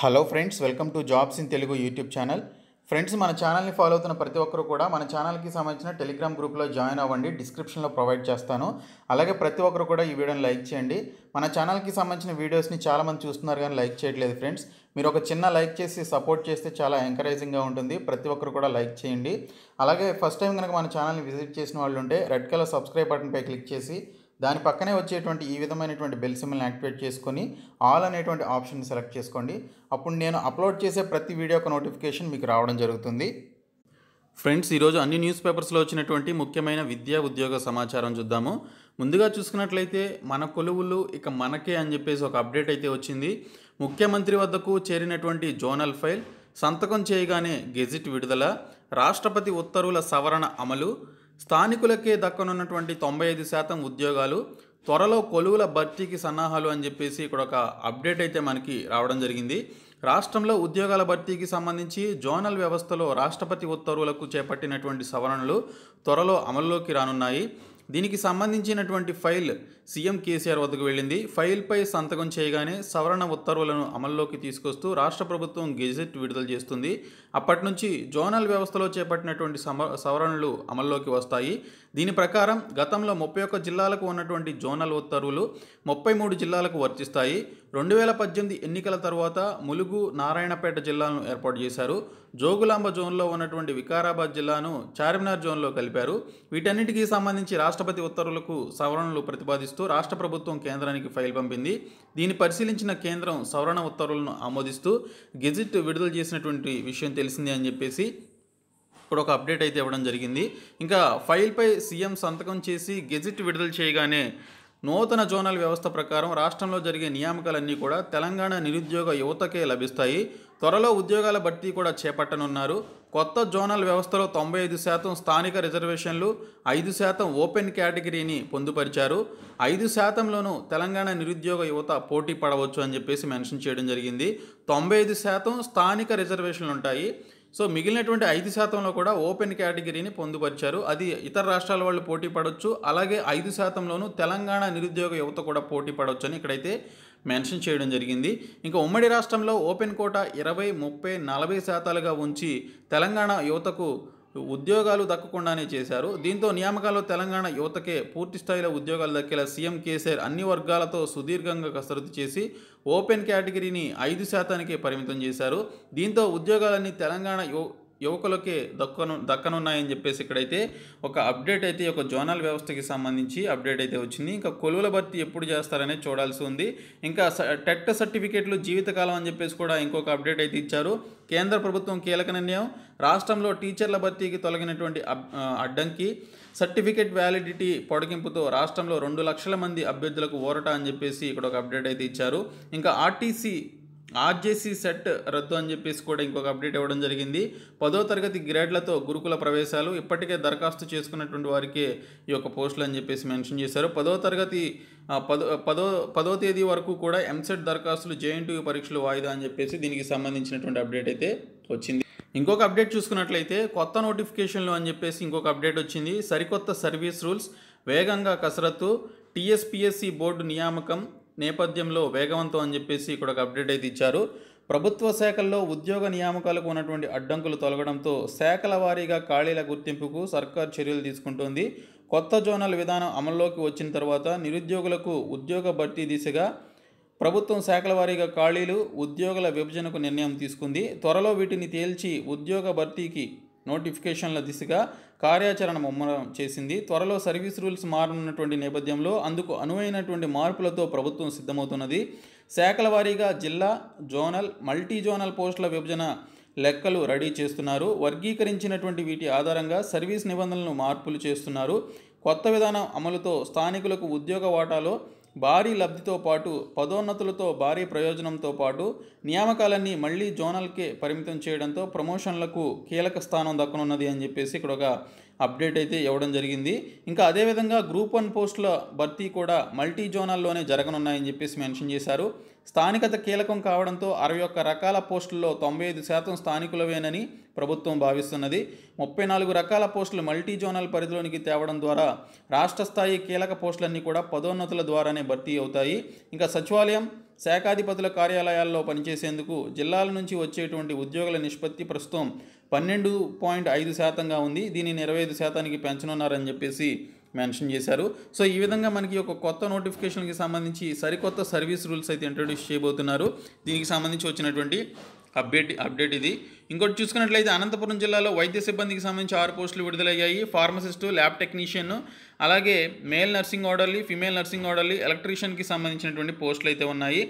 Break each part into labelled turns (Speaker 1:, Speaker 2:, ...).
Speaker 1: hello friends welcome to jobs in Telugu YouTube channel friends మన ఛానల్ని follow అవుతున్న ప్రతి ఒక్కరు కూడా మన ఛానల్కి సంబంధించిన టెలిగ్రామ్ గ్రూప్లో జాయిన్ అవ్వండి డిస్క్రిప్షన్లో ప్రొవైడ్ చేస్తాను అలాగే ప్రతి ఒక్కరు కూడా ఈ వీడియోని లైక్ చేయండి మన ఛానల్కి సంబంధించిన వీడియోస్ని చాలామంది చూస్తున్నారు కానీ లైక్ చేయట్లేదు ఫ్రెండ్స్ మీరు ఒక చిన్న లైక్ చేసి సపోర్ట్ చేస్తే చాలా ఎంకరేజింగ్గా ఉంటుంది ప్రతి ఒక్కరు కూడా లైక్ చేయండి అలాగే ఫస్ట్ టైం కనుక మన ఛానల్ని విజిట్ చేసిన వాళ్ళు ఉంటే రెడ్ కలర్ సబ్స్క్రైబ్ బటన్పై క్లిక్ చేసి దాని పక్కనే వచ్చేటువంటి ఈ విధమైనటువంటి బెల్ సిమ్ని యాక్టివేట్ చేసుకొని ఆల్ అనేటువంటి ఆప్షన్ సెలెక్ట్ చేసుకోండి అప్పుడు నేను అప్లోడ్ చేసే ప్రతి వీడియోకి నోటిఫికేషన్ మీకు రావడం జరుగుతుంది ఫ్రెండ్స్ ఈరోజు అన్ని న్యూస్ పేపర్స్లో వచ్చినటువంటి ముఖ్యమైన విద్యా ఉద్యోగ సమాచారం చూద్దాము ముందుగా చూసుకున్నట్లయితే మన కొలువులు ఇక మనకే అని చెప్పేసి ఒక అప్డేట్ అయితే వచ్చింది ముఖ్యమంత్రి వద్దకు చేరినటువంటి జోనల్ ఫైల్ సంతకం చేయగానే గెజిట్ విడుదల రాష్ట్రపతి ఉత్తర్వుల సవరణ అమలు స్థానికులకే దక్కనున్నటువంటి తొంభై ఐదు శాతం ఉద్యోగాలు త్వరలో కొలువుల భర్తీకి సన్నాహాలు అని చెప్పేసి ఇక్కడ ఒక అప్డేట్ అయితే మనకి రావడం జరిగింది రాష్ట్రంలో ఉద్యోగాల భర్తీకి సంబంధించి జోనల్ వ్యవస్థలో రాష్ట్రపతి ఉత్తర్వులకు చేపట్టినటువంటి సవరణలు త్వరలో అమల్లోకి రానున్నాయి దీనికి సంబంధించినటువంటి ఫైల్ సీఎం కేసీఆర్ వద్దకు వెళ్ళింది ఫైల్పై సంతకం చేయగానే సవరణ ఉత్తర్వులను అమల్లోకి తీసుకొస్తూ రాష్ట్ర ప్రభుత్వం గెజెట్ విడుదల చేస్తుంది అప్పటి నుంచి జోనల్ వ్యవస్థలో చేపట్టినటువంటి సవరణలు అమల్లోకి వస్తాయి దీని ప్రకారం గతంలో ముప్పై ఒక్క జిల్లాలకు ఉన్నటువంటి జోనల్ ఉత్తర్వులు ముప్పై మూడు జిల్లాలకు వర్తిస్తాయి రెండు వేల పద్దెనిమిది ఎన్నికల తర్వాత ములుగు నారాయణపేట జిల్లాలను ఏర్పాటు చేశారు జోగులాంబ జోన్లో ఉన్నటువంటి వికారాబాద్ జిల్లాను చార్మినార్ జోన్లో కలిపారు వీటన్నిటికీ సంబంధించి రాష్ట్రపతి ఉత్తర్వులకు సవరణలు ప్రతిపాదిస్తూ ఆమోదిస్తూ రాష్ట్ర ప్రభుత్వం కేంద్రానికి ఫైల్ పంపింది దీన్ని పరిశీలించిన కేంద్రం సవరణ ఉత్తర్వులను ఆమోదిస్తూ గెజిట్ విడుదల చేసినటువంటి విషయం తెలిసిందే అని చెప్పేసి ఇప్పుడు ఒక అప్డేట్ అయితే ఇవ్వడం జరిగింది ఇంకా ఫైల్పై సీఎం సంతకం చేసి గెజిట్ విడుదల చేయగానే నూతన జోనల్ వ్యవస్థ ప్రకారం రాష్ట్రంలో జరిగే నియామకాలన్నీ కూడా తెలంగాణ నిరుద్యోగ యువతకే లభిస్తాయి త్వరలో ఉద్యోగాల భర్తీ కూడా చేపట్టనున్నారు కొత్త జోనల్ వ్యవస్థలో తొంభై ఐదు శాతం స్థానిక రిజర్వేషన్లు ఐదు శాతం ఓపెన్ కేటగిరీని పొందుపరిచారు ఐదు శాతంలోనూ తెలంగాణ నిరుద్యోగ యువత పోటీ పడవచ్చు అని చెప్పేసి మెన్షన్ చేయడం జరిగింది తొంభై ఐదు శాతం స్థానిక రిజర్వేషన్లు ఉంటాయి సో మిగిలినటువంటి ఐదు శాతంలో కూడా ఓపెన్ కేటగిరీని పొందుపరిచారు అది ఇతర రాష్ట్రాల వాళ్ళు పోటీ పడవచ్చు అలాగే ఐదు శాతంలోనూ తెలంగాణ నిరుద్యోగ యువత కూడా పోటీ పడవచ్చు అని ఇక్కడైతే మెన్షన్ చేయడం జరిగింది ఇంకా ఉమ్మడి రాష్ట్రంలో ఓపెన్ కోట ఇరవై ముప్పై నలభై శాతాలుగా ఉంచి తెలంగాణ యువతకు ఉద్యోగాలు దక్కకుండానే చేశారు దీంతో నియామకాల్లో తెలంగాణ యువతకే పూర్తి స్థాయిలో ఉద్యోగాలు దక్కేలా సీఎం కేసీఆర్ అన్ని వర్గాలతో సుదీర్ఘంగా కసరత్తు చేసి ఓపెన్ కేటగిరీని ఐదు శాతానికే పరిమితం చేశారు దీంతో ఉద్యోగాలన్నీ తెలంగాణ యువ యువకులకే దక్కను దక్కనున్నాయని చెప్పేసి ఇక్కడైతే ఒక అప్డేట్ అయితే ఒక జోనల్ వ్యవస్థకి సంబంధించి అప్డేట్ అయితే వచ్చింది ఇంకా కొలువుల భర్తీ ఎప్పుడు చేస్తారనేది చూడాల్సి ఉంది ఇంకా టెట్ సర్టిఫికేట్లు జీవితకాలం అని చెప్పేసి కూడా ఇంకొక అప్డేట్ అయితే ఇచ్చారు కేంద్ర ప్రభుత్వం కీలక నిర్ణయం రాష్ట్రంలో టీచర్ల భర్తీకి తొలగినటువంటి అడ్డంకి సర్టిఫికేట్ వ్యాలిడిటీ పొడిగింపుతో రాష్ట్రంలో రెండు లక్షల మంది అభ్యర్థులకు ఓరట అని చెప్పేసి ఇక్కడ ఒక అప్డేట్ అయితే ఇచ్చారు ఇంకా ఆర్టీసీ ఆర్జేసీ సెట్ రద్దు అని చెప్పేసి కూడా ఇంకొక అప్డేట్ ఇవ్వడం జరిగింది పదో తరగతి గ్రేడ్లతో గురుకుల ప్రవేశాలు ఇప్పటికే దరఖాస్తు చేసుకున్నటువంటి వారికి ఈ యొక్క పోస్టులు అని చెప్పేసి మెన్షన్ చేశారు పదో తరగతి పదో పదో పదో తేదీ వరకు కూడా ఎంసెట్ దరఖాస్తులు జేఎన్టీయూ పరీక్షలు వాయిదా అని చెప్పేసి దీనికి సంబంధించినటువంటి అప్డేట్ అయితే వచ్చింది ఇంకొక అప్డేట్ చూసుకున్నట్లయితే కొత్త నోటిఫికేషన్లు అని చెప్పేసి ఇంకొక అప్డేట్ వచ్చింది సరికొత్త సర్వీస్ రూల్స్ వేగంగా కసరత్తు టీఎస్పిఎస్సి బోర్డు నియామకం నేపథ్యంలో వేగవంతం అని చెప్పేసి ఇక్కడ ఒక అప్డేట్ అయితే ఇచ్చారు ప్రభుత్వ శాఖల్లో ఉద్యోగ నియామకాలకు ఉన్నటువంటి అడ్డంకులు తొలగడంతో శాఖల వారీగా ఖాళీల గుర్తింపుకు సర్కార్ చర్యలు తీసుకుంటోంది కొత్త జోనల్ విధానం అమల్లోకి వచ్చిన తర్వాత నిరుద్యోగులకు ఉద్యోగ భర్తీ దిశగా ప్రభుత్వం శాఖల వారీగా ఖాళీలు ఉద్యోగుల విభజనకు నిర్ణయం తీసుకుంది త్వరలో వీటిని తేల్చి ఉద్యోగ భర్తీకి నోటిఫికేషన్ల దిశగా కార్యాచరణ ముమ్మరం చేసింది త్వరలో సర్వీస్ రూల్స్ మారనున్నటువంటి నేపథ్యంలో అందుకు అనువైనటువంటి మార్పులతో ప్రభుత్వం సిద్ధమవుతున్నది శాఖల వారీగా జిల్లా జోనల్ మల్టీ జోనల్ పోస్టుల విభజన లెక్కలు రెడీ చేస్తున్నారు వర్గీకరించినటువంటి వీటి ఆధారంగా సర్వీస్ నిబంధనలను మార్పులు చేస్తున్నారు కొత్త విధానం అమలుతో స్థానికులకు ఉద్యోగ వాటాలో భారీ లబ్ధితో పాటు పదోన్నతులతో భారీ ప్రయోజనంతో పాటు నియామకాలన్నీ మళ్ళీ జోనల్కే పరిమితం చేయడంతో ప్రమోషన్లకు కీలక స్థానం దక్కనున్నది అని చెప్పేసి ఇక్కడ ఒక అప్డేట్ అయితే ఇవ్వడం జరిగింది ఇంకా అదేవిధంగా గ్రూప్ వన్ పోస్టుల భర్తీ కూడా మల్టీ జోనల్లోనే జరగనున్నాయని చెప్పేసి మెన్షన్ చేశారు స్థానికత కీలకం కావడంతో అరవై ఒక్క రకాల పోస్టుల్లో తొంభై ఐదు శాతం స్థానికులవేనని ప్రభుత్వం భావిస్తున్నది ముప్పై నాలుగు రకాల పోస్టులు మల్టీ జోనల్ పరిధిలోనికి తేవడం ద్వారా రాష్ట్ర స్థాయి కీలక పోస్టులన్నీ కూడా పదోన్నతుల ద్వారానే భర్తీ అవుతాయి ఇంకా సచివాలయం శాఖాధిపతుల కార్యాలయాల్లో పనిచేసేందుకు జిల్లాల నుంచి వచ్చేటువంటి ఉద్యోగుల నిష్పత్తి ప్రస్తుతం పన్నెండు పాయింట్ ఐదు శాతంగా ఉంది దీనిని ఇరవై ఐదు శాతానికి పెంచనున్నారని చెప్పేసి మెన్షన్ చేశారు సో ఈ విధంగా మనకి ఒక కొత్త నోటిఫికేషన్కి సంబంధించి సరికొత్త సర్వీస్ రూల్స్ అయితే ఇంట్రొడ్యూస్ చేయబోతున్నారు దీనికి సంబంధించి వచ్చినటువంటి అప్డేట్ అప్డేట్ ఇది ఇంకోటి చూసుకున్నట్లయితే అనంతపురం జిల్లాలో వైద్య సిబ్బందికి సంబంధించి ఆరు పోస్టులు విడుదలయ్యాయి ఫార్మసిస్టు ల్యాబ్ టెక్నీషియన్ అలాగే male nursing orderly female nursing orderly ఎలక్ట్రీషియన్కి సంబంధించినటువంటి పోస్టులు అయితే ఉన్నాయి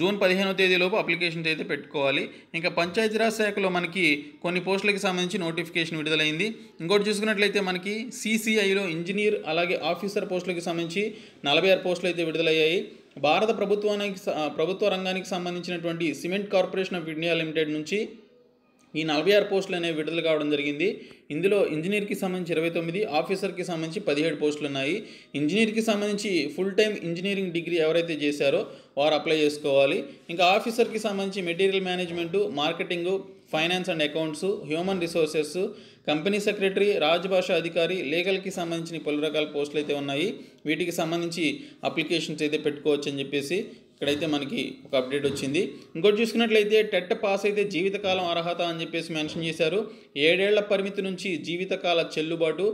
Speaker 1: జూన్ పదిహేనో తేదీలోపు అప్లికేషన్ అయితే పెట్టుకోవాలి ఇంకా పంచాయతీరాజ్ శాఖలో మనకి కొన్ని పోస్టులకు సంబంధించి నోటిఫికేషన్ విడుదలైంది ఇంకోటి చూసుకున్నట్లయితే మనకి సీసీఐలో ఇంజనీర్ అలాగే ఆఫీసర్ పోస్టులకు సంబంధించి నలభై ఆరు పోస్టులు అయితే విడుదలయ్యాయి భారత ప్రభుత్వానికి ప్రభుత్వ రంగానికి సంబంధించినటువంటి cement corporation of India limited నుంచి ఈ నలభై ఆరు పోస్టులు అనేవి విడుదల కావడం జరిగింది ఇందులో ఇంజనీర్కి సంబంధించి ఇరవై తొమ్మిది ఆఫీసర్కి సంబంధించి పదిహేడు పోస్టులు ఉన్నాయి ఇంజనీర్కి సంబంధించి ఫుల్ టైం ఇంజనీరింగ్ డిగ్రీ ఎవరైతే చేశారో వారు అప్లై చేసుకోవాలి ఇంకా ఆఫీసర్కి సంబంధించి material management marketing finance and accounts human resources company secretary రాజభాష అధికారి లీగల్కి సంబంధించిన పలు రకాల పోస్టులు అయితే ఉన్నాయి వీటికి సంబంధించి అప్లికేషన్స్ అయితే పెట్టుకోవచ్చు అని చెప్పేసి ఇక్కడైతే మనకి ఒక అప్డేట్ వచ్చింది ఇంకోటి చూసుకున్నట్లయితే టెట్ పాస్ అయితే జీవితకాలం అర్హత అని చెప్పేసి మెన్షన్ చేశారు ఏడేళ్ల పరిమితి నుంచి జీవితకాల చెల్లుబాటు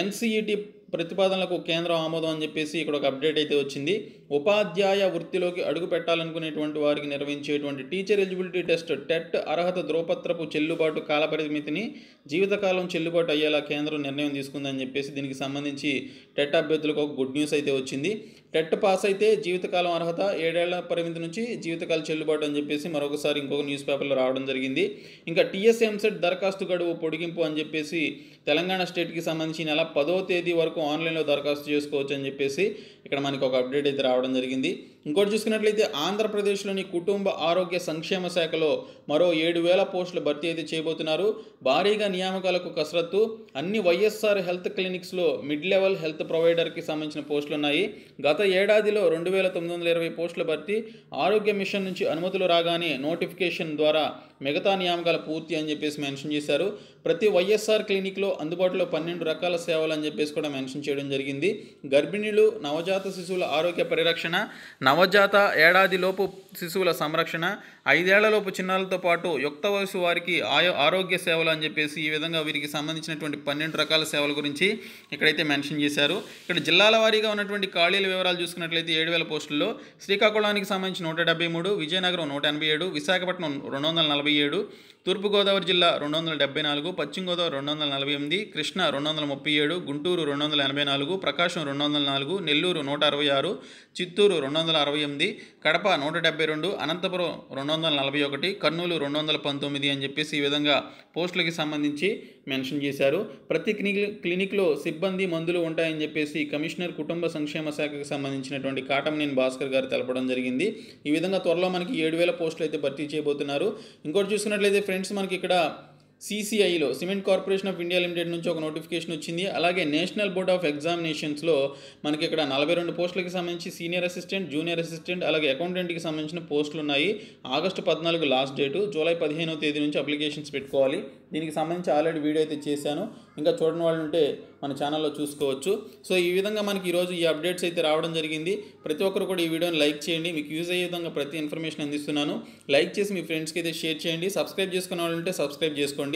Speaker 1: ఎన్సీఈటీ ప్రతిపాదనలకు కేంద్రం ఆమోదం అని చెప్పేసి ఇక్కడ ఒక అప్డేట్ అయితే వచ్చింది ఉపాధ్యాయ వృత్తిలోకి అడుగు పెట్టాలనుకునేటువంటి వారికి నిర్వహించేటువంటి టీచర్ ఎలిజిబిలిటీ టెస్ట్ టెట్ అర్హత ధ్రువపత్రపు చెల్లుబాటు కాలపరిమితిని జీవితకాలం చెల్లుబాటు అయ్యేలా కేంద్రం నిర్ణయం తీసుకుందని చెప్పేసి దీనికి సంబంధించి టెట్ అభ్యర్థులకు ఒక గుడ్ న్యూస్ అయితే వచ్చింది టెట్ పాస్ అయితే జీవితకాలం అర్హత ఏడేళ్ల పరిమితి నుంచి జీవితకాల చెల్లుబాటు అని చెప్పేసి మరొకసారి ఇంకొక న్యూస్ పేపర్లో రావడం జరిగింది ఇంకా టీఎస్ఎంసెట్ దరఖాస్తు గడువు పొడిగింపు అని చెప్పేసి తెలంగాణ స్టేట్కి సంబంధించి నెల పదో తేదీ వరకు ఆన్లైన్లో దరఖాస్తు చేసుకోవచ్చు అని చెప్పేసి ఇక్కడ మనకి ఒక అప్డేట్ అయితే రావడం జరిగింది ఇంకోటి చూసుకున్నట్లయితే ఆంధ్రప్రదేశ్లోని కుటుంబ ఆరోగ్య సంక్షేమ శాఖలో మరో ఏడు వేల పోస్టులు భర్తీ అయితే చేయబోతున్నారు భారీగా నియామకాలకు కసరత్తు అన్ని వైఎస్ఆర్ హెల్త్ క్లినిక్స్లో మిడ్ లెవెల్ హెల్త్ ప్రొవైడర్కి సంబంధించిన పోస్టులు ఉన్నాయి గత ఏడాదిలో రెండు వేల తొమ్మిది వందల ఇరవై పోస్టుల భర్తీ ఆరోగ్య మిషన్ నుంచి అనుమతులు రాగానే నోటిఫికేషన్ ద్వారా మిగతా నియామకాలు పూర్తి అని చెప్పేసి మెన్షన్ చేశారు ప్రతి వైఎస్ఆర్ క్లినిక్లో అందుబాటులో పన్నెండు రకాల సేవలు అని చెప్పేసి కూడా మెన్షన్ చేయడం జరిగింది గర్భిణీలు నవజాత నవజాత శిశువుల ఆరోగ్య పరిరక్షణ నవజాత ఏడాదిలోపు శిశువుల సంరక్షణ ఐదేళ్లలోపు చిన్నారులతో పాటు యుక్త వయసు వారికి ఆయో ఆరోగ్య సేవలు అని చెప్పేసి ఈ విధంగా వీరికి సంబంధించినటువంటి పన్నెండు రకాల సేవల గురించి ఇక్కడైతే మెన్షన్ చేశారు ఇక్కడ జిల్లాల వారీగా ఉన్నటువంటి ఖాళీల వివరాలు చూసుకున్నట్లయితే ఏడు వేల పోస్టుల్లో శ్రీకాకుళానికి సంబంధించి నూట డెబ్బై మూడు విజయనగరం నూట ఎనభై ఏడు విశాఖపట్నం రెండు వందల నలభై ఏడు తూర్పుగోదావరి జిల్లా రెండు వందల డెబ్బై నాలుగు పశ్చిమ గోదావరి రెండు వందల నలభై ఎనిమిది కృష్ణ రెండు వందల ముప్పై ఏడు గుంటూరు రెండు వందల ఎనభై నాలుగు ప్రకాశం రెండు వందల నాలుగు నెల్లూరు నూట అరవై ఆరు చిత్తూరు రెండు వందల అరవై ఎనిమిది కడప నూట డెబ్బై రెండు అనంతపురం రెండు వందల నలభై ఒకటి కర్నూలు రెండు వందల పంతొమ్మిది అని చెప్పేసి ఈ విధంగా పోస్టులకి సంబంధించి మెన్షన్ చేశారు ప్రతి క్లినిక్ క్లినిక్లో సిబ్బంది మందులు ఉంటాయని చెప్పేసి కమిషనర్ కుటుంబ సంక్షేమ శాఖకు సంబంధించినటువంటి కాటమనేని భాస్కర్ గారు తెలపడం జరిగింది ఈ విధంగా త్వరలో మనకి ఏడు వేల పోస్టులు అయితే భర్తీ చేయబోతున్నారు ఇంకోటి చూసుకున్నట్లయితే ఫ్రెండ్స్ మనకి ఇక్కడ సిసిఐలో cement corporation of India limited నుంచి ఒక నోటిఫికేషన్ వచ్చింది అలాగే నేషనల్ బోర్డ్ ఆఫ్ ఎగ్జామినేషన్స్లో మనకి ఇక్కడ నలభై రెండు పోస్టులకి సంబంధించి సీనియర్ అసిస్టెంట్ జూనియర్ అసిస్టెంట్ అలాగే అకౌంటెంట్కి సంబంధించిన పోస్టులు ఉన్నాయి ఆగస్టు పద్నాలుగు లాస్ట్ డేటు జూలై పదిహేనవ తేదీ నుంచి అప్లికేషన్స్ పెట్టుకోవాలి దీనికి సంబంధించి ఆల్రెడీ వీడియో అయితే చేశాను ఇంకా చూడని వాళ్ళు ఉంటే మన ఛానల్లో చూసుకోవచ్చు సో ఈ విధంగా మనకి ఈరోజు ఈ అప్డేట్స్ అయితే రావడం జరిగింది ప్రతి ఒక్కరు కూడా ఈ వీడియోని లైక్ చేయండి మీకు యూజ్ అయ్యే విధంగా ప్రతి ఇన్ఫర్మేషన్ అందిస్తున్నాను లైక్ చేసి మీ ఫ్రెండ్స్కి అయితే షేర్ చేయండి సబ్స్క్రైబ్ చేసుకున్న వాళ్ళు ఉంటే సబ్స్క్రైబ్ చేసుకోండి